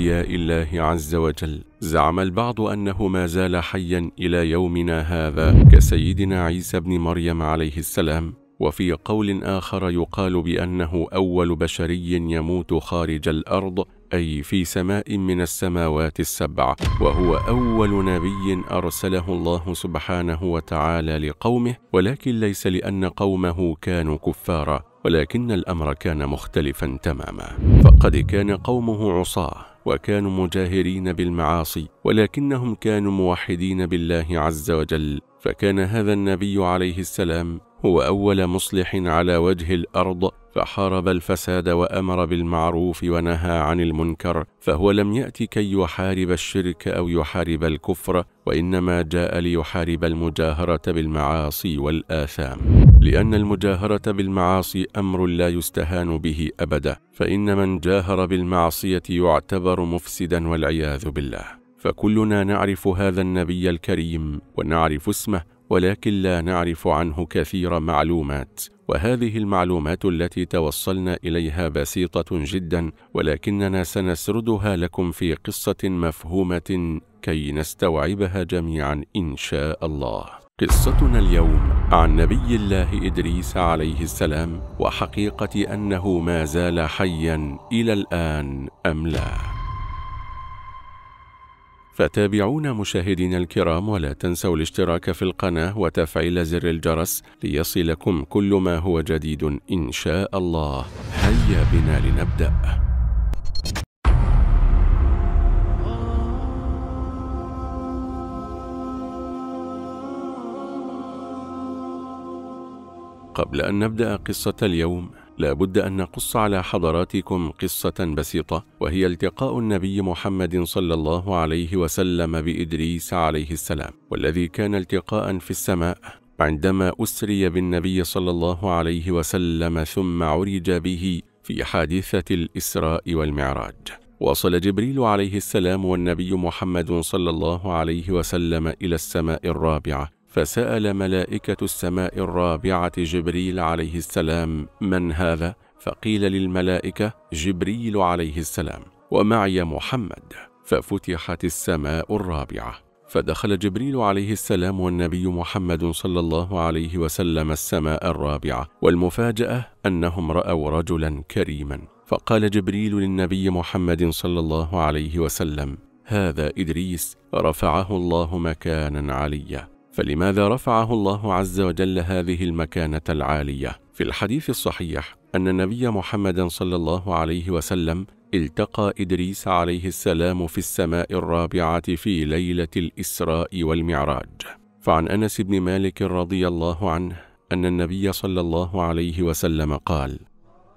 أنبياء الله عز وجل زعم البعض أنه ما زال حيا إلى يومنا هذا كسيدنا عيسى بن مريم عليه السلام وفي قول آخر يقال بأنه أول بشري يموت خارج الأرض أي في سماء من السماوات السبع وهو أول نبي أرسله الله سبحانه وتعالى لقومه ولكن ليس لأن قومه كانوا كفارا ولكن الأمر كان مختلفا تماما فقد كان قومه عصاه وكانوا مجاهرين بالمعاصي ولكنهم كانوا موحدين بالله عز وجل فكان هذا النبي عليه السلام هو أول مصلح على وجه الأرض فحارب الفساد وأمر بالمعروف ونهى عن المنكر فهو لم يأت كي يحارب الشرك أو يحارب الكفر وإنما جاء ليحارب المجاهرة بالمعاصي والآثام لأن المجاهرة بالمعاصي أمر لا يستهان به أبدا فإن من جاهر بالمعصية يعتبر مفسدا والعياذ بالله فكلنا نعرف هذا النبي الكريم ونعرف اسمه ولكن لا نعرف عنه كثير معلومات وهذه المعلومات التي توصلنا إليها بسيطة جدا ولكننا سنسردها لكم في قصة مفهومة كي نستوعبها جميعا إن شاء الله قصتنا اليوم عن نبي الله إدريس عليه السلام وحقيقة أنه ما زال حيا إلى الآن أم لا فتابعونا مشاهدينا الكرام ولا تنسوا الاشتراك في القناة وتفعيل زر الجرس ليصلكم كل ما هو جديد إن شاء الله هيا بنا لنبدأ قبل أن نبدأ قصة اليوم لا بد أن نقص على حضراتكم قصة بسيطة وهي التقاء النبي محمد صلى الله عليه وسلم بإدريس عليه السلام والذي كان التقاء في السماء عندما أسري بالنبي صلى الله عليه وسلم ثم عرج به في حادثة الإسراء والمعراج وصل جبريل عليه السلام والنبي محمد صلى الله عليه وسلم إلى السماء الرابعة فسأل ملائكة السماء الرابعة جبريل عليه السلام من هذا؟ فقيل للملائكة جبريل عليه السلام ومعي محمد ففتحت السماء الرابعة فدخل جبريل عليه السلام والنبي محمد صلى الله عليه وسلم السماء الرابعة والمفاجأة أنهم رأوا رجلا كريما فقال جبريل للنبي محمد صلى الله عليه وسلم هذا إدريس رفعه الله مكانا عليا فلماذا رفعه الله عز وجل هذه المكانة العالية؟ في الحديث الصحيح أن النبي محمد صلى الله عليه وسلم التقى إدريس عليه السلام في السماء الرابعة في ليلة الإسراء والمعراج فعن أنس بن مالك رضي الله عنه أن النبي صلى الله عليه وسلم قال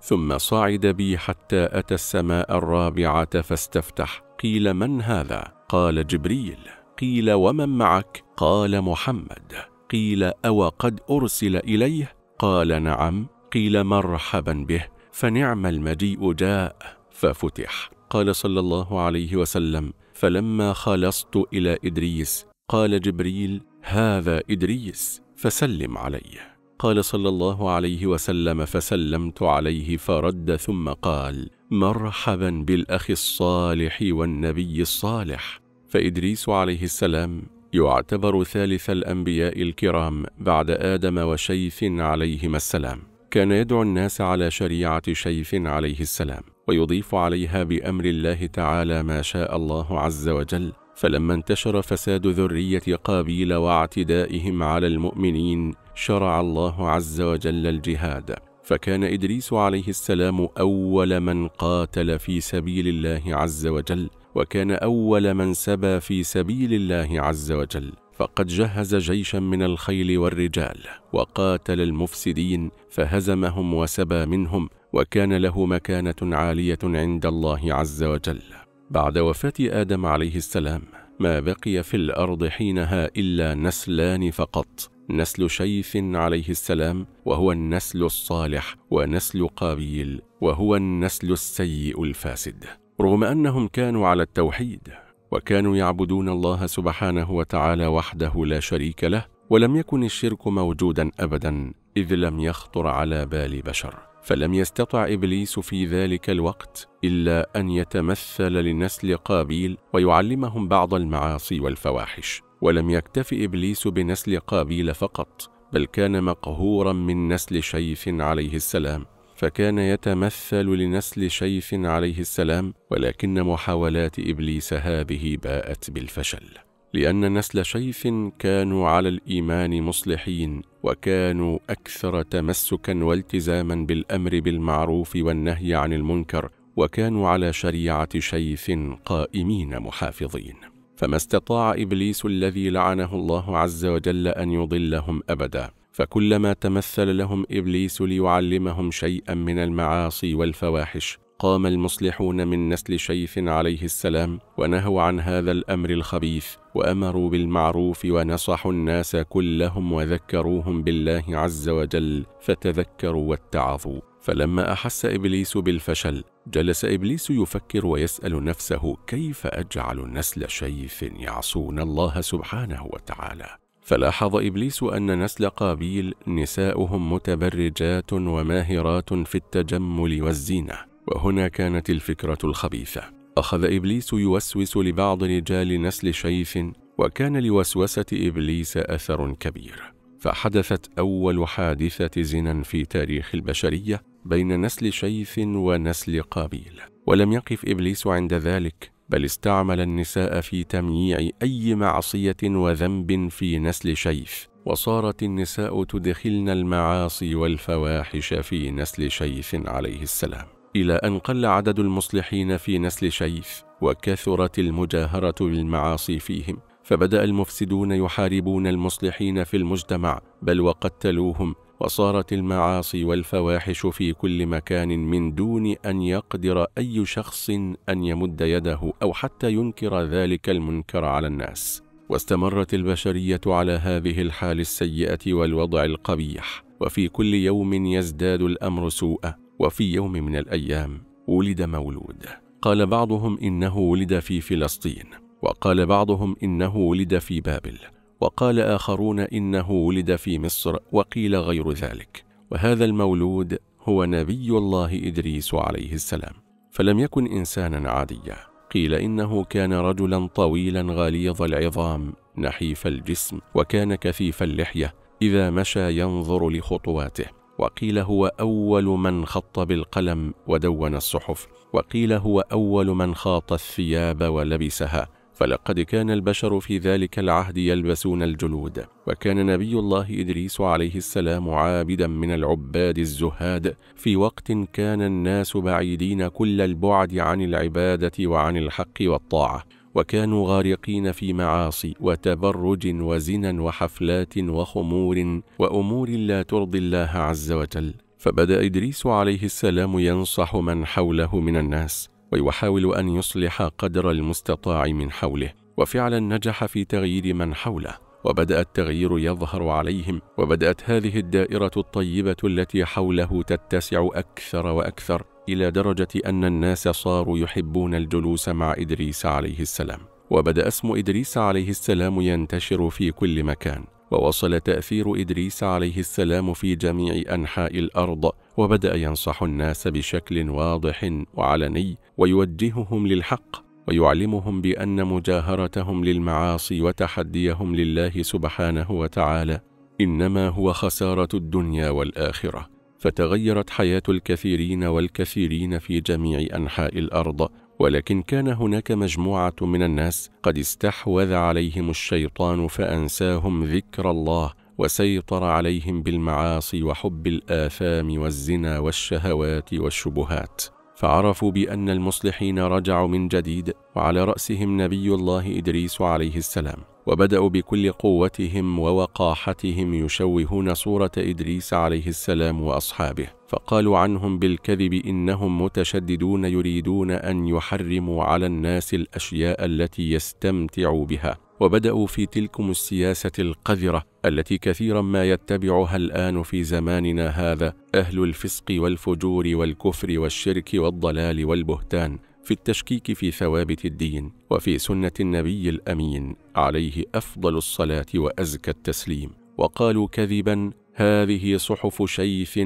ثم صعد بي حتى أتى السماء الرابعة فاستفتح قيل من هذا؟ قال جبريل قيل ومن معك قال محمد قيل أو قد أرسل إليه قال نعم قيل مرحبا به فنعم المجيء جاء ففتح قال صلى الله عليه وسلم فلما خلصت إلى إدريس قال جبريل هذا إدريس فسلم عليه قال صلى الله عليه وسلم فسلمت عليه فرد ثم قال مرحبا بالأخ الصالح والنبي الصالح فإدريس عليه السلام يعتبر ثالث الأنبياء الكرام بعد آدم وشيث عليهما السلام كان يدعو الناس على شريعة شيث عليه السلام ويضيف عليها بأمر الله تعالى ما شاء الله عز وجل فلما انتشر فساد ذرية قابيل واعتدائهم على المؤمنين شرع الله عز وجل الجهاد فكان إدريس عليه السلام أول من قاتل في سبيل الله عز وجل وكان أول من سبى في سبيل الله عز وجل فقد جهز جيشا من الخيل والرجال وقاتل المفسدين فهزمهم وسبى منهم وكان له مكانة عالية عند الله عز وجل بعد وفاة آدم عليه السلام ما بقي في الأرض حينها إلا نسلان فقط نسل شيث عليه السلام وهو النسل الصالح ونسل قابيل وهو النسل السيء الفاسد رغم أنهم كانوا على التوحيد وكانوا يعبدون الله سبحانه وتعالى وحده لا شريك له ولم يكن الشرك موجودا أبدا إذ لم يخطر على بال بشر فلم يستطع إبليس في ذلك الوقت إلا أن يتمثل لنسل قابيل ويعلمهم بعض المعاصي والفواحش ولم يكتف إبليس بنسل قابيل فقط بل كان مقهورا من نسل شيث عليه السلام فكان يتمثل لنسل شيث عليه السلام ولكن محاولات إبليس هذه باءت بالفشل لأن نسل شيث كانوا على الإيمان مصلحين وكانوا أكثر تمسكا والتزاما بالأمر بالمعروف والنهي عن المنكر وكانوا على شريعة شيث قائمين محافظين فما استطاع إبليس الذي لعنه الله عز وجل أن يضلهم أبداً فكلما تمثل لهم إبليس ليعلمهم شيئا من المعاصي والفواحش قام المصلحون من نسل شيث عليه السلام ونهوا عن هذا الأمر الخبيث وأمروا بالمعروف ونصحوا الناس كلهم وذكروهم بالله عز وجل فتذكروا واتعظوا فلما أحس إبليس بالفشل جلس إبليس يفكر ويسأل نفسه كيف أجعل نسل شيث يعصون الله سبحانه وتعالى فلاحظ إبليس أن نسل قابيل نساؤهم متبرجات وماهرات في التجمل والزينة وهنا كانت الفكرة الخبيثة أخذ إبليس يوسوس لبعض رجال نسل شيث وكان لوسوسة إبليس أثر كبير فحدثت أول حادثة زنا في تاريخ البشرية بين نسل شيث ونسل قابيل ولم يقف إبليس عند ذلك بل استعمل النساء في تمييع أي معصية وذنب في نسل شيف وصارت النساء تدخلن المعاصي والفواحش في نسل شيف عليه السلام إلى أن قل عدد المصلحين في نسل شيف وكثرت المجاهرة بالمعاصي فيهم فبدأ المفسدون يحاربون المصلحين في المجتمع بل وقتلوهم وصارت المعاصي والفواحش في كل مكان من دون أن يقدر أي شخص أن يمد يده أو حتى ينكر ذلك المنكر على الناس واستمرت البشرية على هذه الحال السيئة والوضع القبيح وفي كل يوم يزداد الأمر سوءا وفي يوم من الأيام ولد مولود قال بعضهم إنه ولد في فلسطين وقال بعضهم إنه ولد في بابل وقال آخرون إنه ولد في مصر وقيل غير ذلك وهذا المولود هو نبي الله إدريس عليه السلام فلم يكن إنسانا عاديا قيل إنه كان رجلا طويلا غليظ العظام نحيف الجسم وكان كثيف اللحية إذا مشى ينظر لخطواته وقيل هو أول من خط بالقلم ودون الصحف وقيل هو أول من خاط الثياب ولبسها فلقد كان البشر في ذلك العهد يلبسون الجلود وكان نبي الله إدريس عليه السلام عابدا من العباد الزهاد في وقت كان الناس بعيدين كل البعد عن العبادة وعن الحق والطاعة وكانوا غارقين في معاصي وتبرج وزنا وحفلات وخمور وأمور لا ترضي الله عز وجل فبدأ إدريس عليه السلام ينصح من حوله من الناس ويحاول أن يصلح قدر المستطاع من حوله وفعلا نجح في تغيير من حوله وبدأ التغيير يظهر عليهم وبدأت هذه الدائرة الطيبة التي حوله تتسع أكثر وأكثر إلى درجة أن الناس صاروا يحبون الجلوس مع إدريس عليه السلام وبدأ اسم إدريس عليه السلام ينتشر في كل مكان ووصل تأثير إدريس عليه السلام في جميع أنحاء الأرض وبدأ ينصح الناس بشكل واضح وعلني ويوجههم للحق ويعلمهم بأن مجاهرتهم للمعاصي وتحديهم لله سبحانه وتعالى إنما هو خسارة الدنيا والآخرة فتغيرت حياة الكثيرين والكثيرين في جميع أنحاء الأرض ولكن كان هناك مجموعة من الناس قد استحوذ عليهم الشيطان فأنساهم ذكر الله وسيطر عليهم بالمعاصي وحب الآثام والزنا والشهوات والشبهات فعرفوا بأن المصلحين رجعوا من جديد وعلى رأسهم نبي الله إدريس عليه السلام وبدأوا بكل قوتهم ووقاحتهم يشوهون صورة إدريس عليه السلام وأصحابه فقالوا عنهم بالكذب إنهم متشددون يريدون أن يحرموا على الناس الأشياء التي يستمتعوا بها وبدأوا في تلكم السياسة القذرة التي كثيرا ما يتبعها الآن في زماننا هذا أهل الفسق والفجور والكفر والشرك والضلال والبهتان في التشكيك في ثوابت الدين وفي سنة النبي الأمين عليه أفضل الصلاة وأزكى التسليم وقالوا كذبا هذه صحف شيث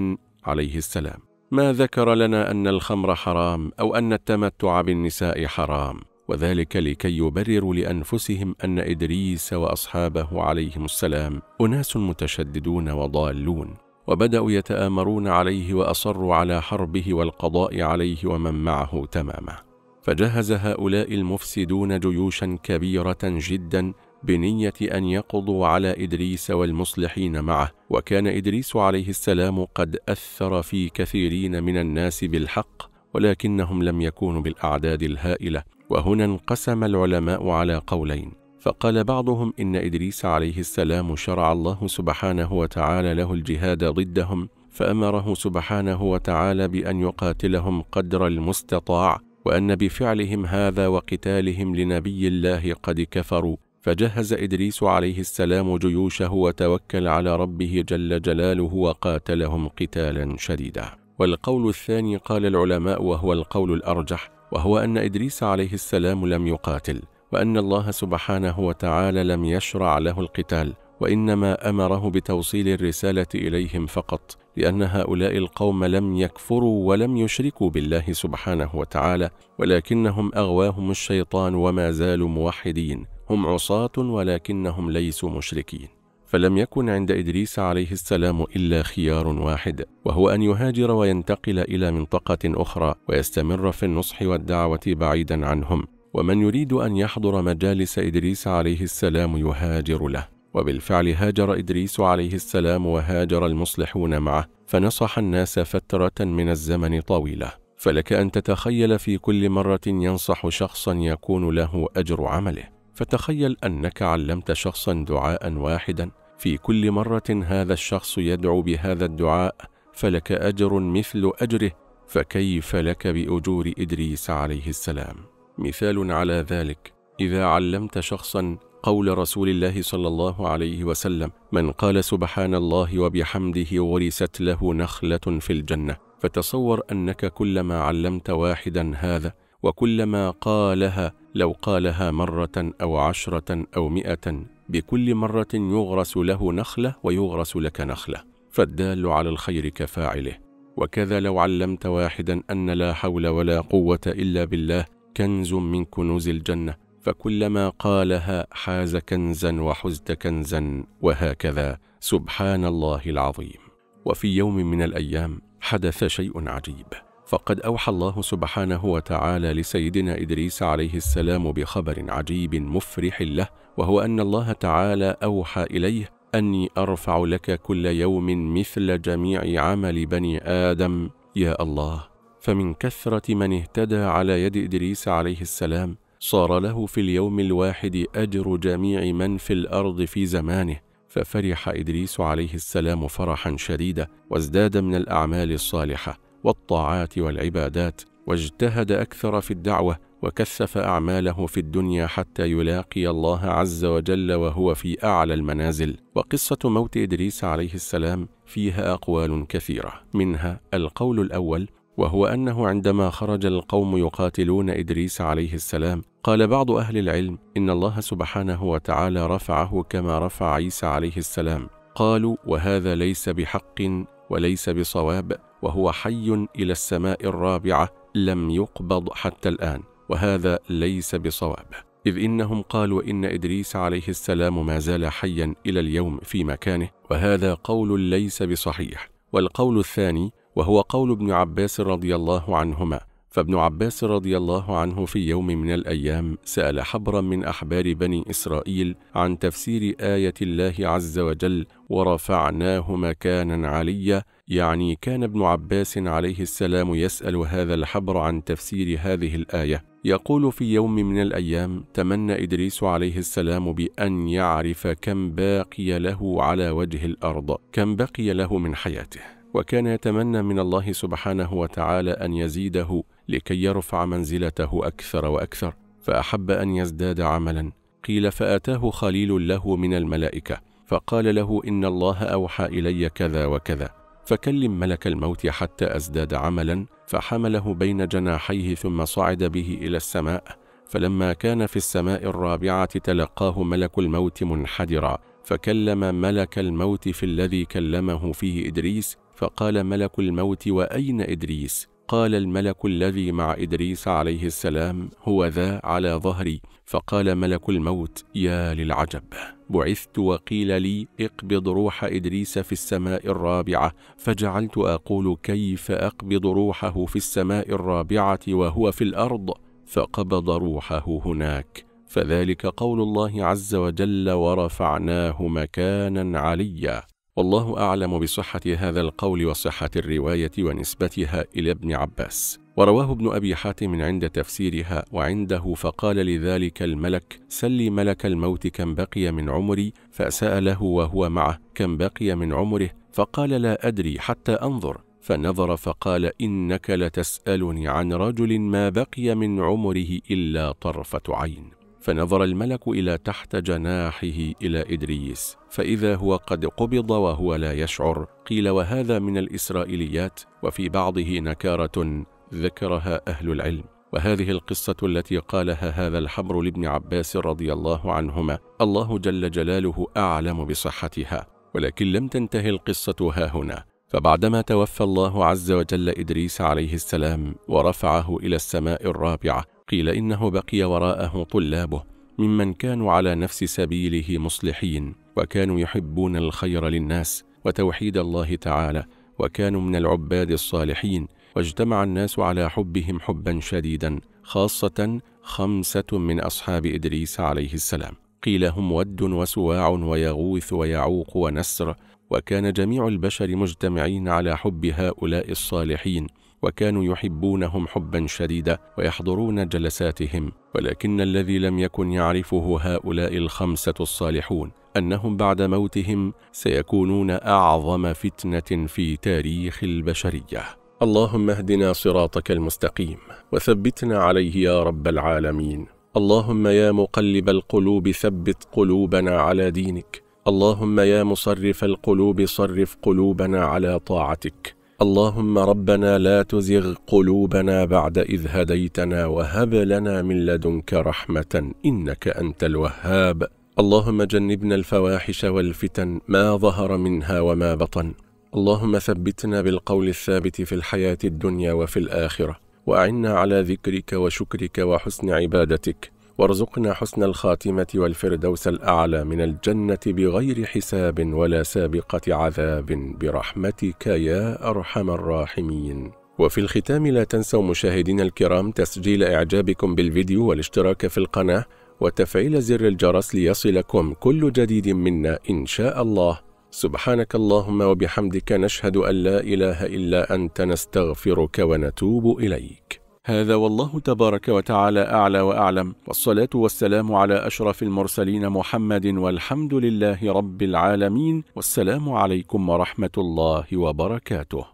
عليه السلام ما ذكر لنا أن الخمر حرام أو أن التمتع بالنساء حرام وذلك لكي يبرروا لأنفسهم أن إدريس وأصحابه عليهم السلام أناس متشددون وضالون وبدأوا يتآمرون عليه وأصروا على حربه والقضاء عليه ومن معه تماما فجهز هؤلاء المفسدون جيوشا كبيرة جدا بنية أن يقضوا على إدريس والمصلحين معه وكان إدريس عليه السلام قد أثر في كثيرين من الناس بالحق ولكنهم لم يكونوا بالأعداد الهائلة وهنا انقسم العلماء على قولين فقال بعضهم إن إدريس عليه السلام شرع الله سبحانه وتعالى له الجهاد ضدهم فأمره سبحانه وتعالى بأن يقاتلهم قدر المستطاع وأن بفعلهم هذا وقتالهم لنبي الله قد كفروا فجهز إدريس عليه السلام جيوشه وتوكل على ربه جل جلاله وقاتلهم قتالا شديدا والقول الثاني قال العلماء وهو القول الأرجح وهو أن إدريس عليه السلام لم يقاتل وأن الله سبحانه وتعالى لم يشرع له القتال وإنما أمره بتوصيل الرسالة إليهم فقط لأن هؤلاء القوم لم يكفروا ولم يشركوا بالله سبحانه وتعالى ولكنهم أغواهم الشيطان وما زالوا موحدين هم عصاة ولكنهم ليسوا مشركين فلم يكن عند إدريس عليه السلام إلا خيار واحد وهو أن يهاجر وينتقل إلى منطقة أخرى ويستمر في النصح والدعوة بعيدا عنهم ومن يريد أن يحضر مجالس إدريس عليه السلام يهاجر له وبالفعل هاجر إدريس عليه السلام وهاجر المصلحون معه فنصح الناس فترة من الزمن طويلة فلك أن تتخيل في كل مرة ينصح شخصا يكون له أجر عمله فتخيل أنك علمت شخصا دعاء واحدا في كل مرة هذا الشخص يدعو بهذا الدعاء فلك أجر مثل أجره فكيف لك بأجور إدريس عليه السلام مثال على ذلك إذا علمت شخصا قول رسول الله صلى الله عليه وسلم من قال سبحان الله وبحمده ورثت له نخلة في الجنة فتصور أنك كلما علمت واحدا هذا وكلما قالها لو قالها مرة أو عشرة أو مئة بكل مرة يغرس له نخلة ويغرس لك نخلة فالدال على الخير كفاعله وكذا لو علمت واحدا أن لا حول ولا قوة إلا بالله كنز من كنوز الجنة فكلما قالها حاز كنزا وحزت كنزا وهكذا سبحان الله العظيم وفي يوم من الأيام حدث شيء عجيب فقد أوحى الله سبحانه وتعالى لسيدنا إدريس عليه السلام بخبر عجيب مفرح له وهو أن الله تعالى أوحى إليه أني أرفع لك كل يوم مثل جميع عمل بني آدم يا الله فمن كثرة من اهتدى على يد إدريس عليه السلام صار له في اليوم الواحد أجر جميع من في الأرض في زمانه ففرح إدريس عليه السلام فرحا شديدا وازداد من الأعمال الصالحة والطاعات والعبادات واجتهد أكثر في الدعوة وكثف أعماله في الدنيا حتى يلاقي الله عز وجل وهو في أعلى المنازل وقصة موت إدريس عليه السلام فيها أقوال كثيرة منها القول الأول وهو أنه عندما خرج القوم يقاتلون إدريس عليه السلام قال بعض أهل العلم إن الله سبحانه وتعالى رفعه كما رفع عيسى عليه السلام قالوا وهذا ليس بحق وليس بصواب وهو حي إلى السماء الرابعة لم يقبض حتى الآن وهذا ليس بصواب إذ إنهم قالوا إن إدريس عليه السلام ما زال حيا إلى اليوم في مكانه وهذا قول ليس بصحيح والقول الثاني وهو قول ابن عباس رضي الله عنهما فابن عباس رضي الله عنه في يوم من الأيام سأل حبرا من أحبار بني إسرائيل عن تفسير آية الله عز وجل ورفعناه مكانا عليا يعني كان ابن عباس عليه السلام يسأل هذا الحبر عن تفسير هذه الآية يقول في يوم من الأيام تمنى إدريس عليه السلام بأن يعرف كم باقي له على وجه الأرض كم بقي له من حياته وكان يتمنى من الله سبحانه وتعالى أن يزيده لكي يرفع منزلته أكثر وأكثر فأحب أن يزداد عملا قيل فآتاه خليل له من الملائكة فقال له إن الله أوحى إلي كذا وكذا فكلم ملك الموت حتى أزداد عملا فحمله بين جناحيه ثم صعد به إلى السماء فلما كان في السماء الرابعة تلقاه ملك الموت منحدرا فكلم ملك الموت في الذي كلمه فيه إدريس فقال ملك الموت وأين إدريس؟ قال الملك الذي مع إدريس عليه السلام هو ذا على ظهري فقال ملك الموت يا للعجب بعثت وقيل لي اقبض روح إدريس في السماء الرابعة فجعلت أقول كيف أقبض روحه في السماء الرابعة وهو في الأرض فقبض روحه هناك فذلك قول الله عز وجل ورفعناه مكانا عليا والله أعلم بصحة هذا القول وصحة الرواية ونسبتها إلى ابن عباس ورواه ابن أبي حاتم عند تفسيرها وعنده فقال لذلك الملك سل ملك الموت كم بقي من عمري فسأله وهو معه كم بقي من عمره فقال لا أدري حتى أنظر فنظر فقال إنك لتسألني عن رجل ما بقي من عمره إلا طرفة عين فنظر الملك إلى تحت جناحه إلى إدريس فإذا هو قد قبض وهو لا يشعر قيل وهذا من الإسرائيليات وفي بعضه نكارة ذكرها أهل العلم وهذه القصة التي قالها هذا الحبر لابن عباس رضي الله عنهما الله جل جلاله أعلم بصحتها ولكن لم تنتهي القصة ها هنا فبعدما توفى الله عز وجل إدريس عليه السلام ورفعه إلى السماء الرابعة قيل إنه بقي وراءه طلابه ممن كانوا على نفس سبيله مصلحين وكانوا يحبون الخير للناس وتوحيد الله تعالى وكانوا من العباد الصالحين واجتمع الناس على حبهم حبا شديدا خاصة خمسة من أصحاب إدريس عليه السلام قيل هم ود وسواع ويغوث ويعوق ونسر وكان جميع البشر مجتمعين على حب هؤلاء الصالحين وكانوا يحبونهم حبا شديدا ويحضرون جلساتهم ولكن الذي لم يكن يعرفه هؤلاء الخمسة الصالحون أنهم بعد موتهم سيكونون أعظم فتنة في تاريخ البشرية اللهم اهدنا صراطك المستقيم وثبتنا عليه يا رب العالمين اللهم يا مقلب القلوب ثبت قلوبنا على دينك اللهم يا مصرف القلوب صرف قلوبنا على طاعتك اللهم ربنا لا تزغ قلوبنا بعد إذ هديتنا وهب لنا من لدنك رحمة إنك أنت الوهاب اللهم جنبنا الفواحش والفتن ما ظهر منها وما بطن اللهم ثبتنا بالقول الثابت في الحياة الدنيا وفي الآخرة وأعنا على ذكرك وشكرك وحسن عبادتك وارزقنا حسن الخاتمة والفردوس الأعلى من الجنة بغير حساب ولا سابقة عذاب برحمتك يا أرحم الراحمين وفي الختام لا تنسوا مشاهدينا الكرام تسجيل إعجابكم بالفيديو والاشتراك في القناة وتفعيل زر الجرس ليصلكم كل جديد منا إن شاء الله سبحانك اللهم وبحمدك نشهد أن لا إله إلا أنت نستغفرك ونتوب إليك هذا والله تبارك وتعالى أعلى وأعلم والصلاة والسلام على أشرف المرسلين محمد والحمد لله رب العالمين والسلام عليكم ورحمة الله وبركاته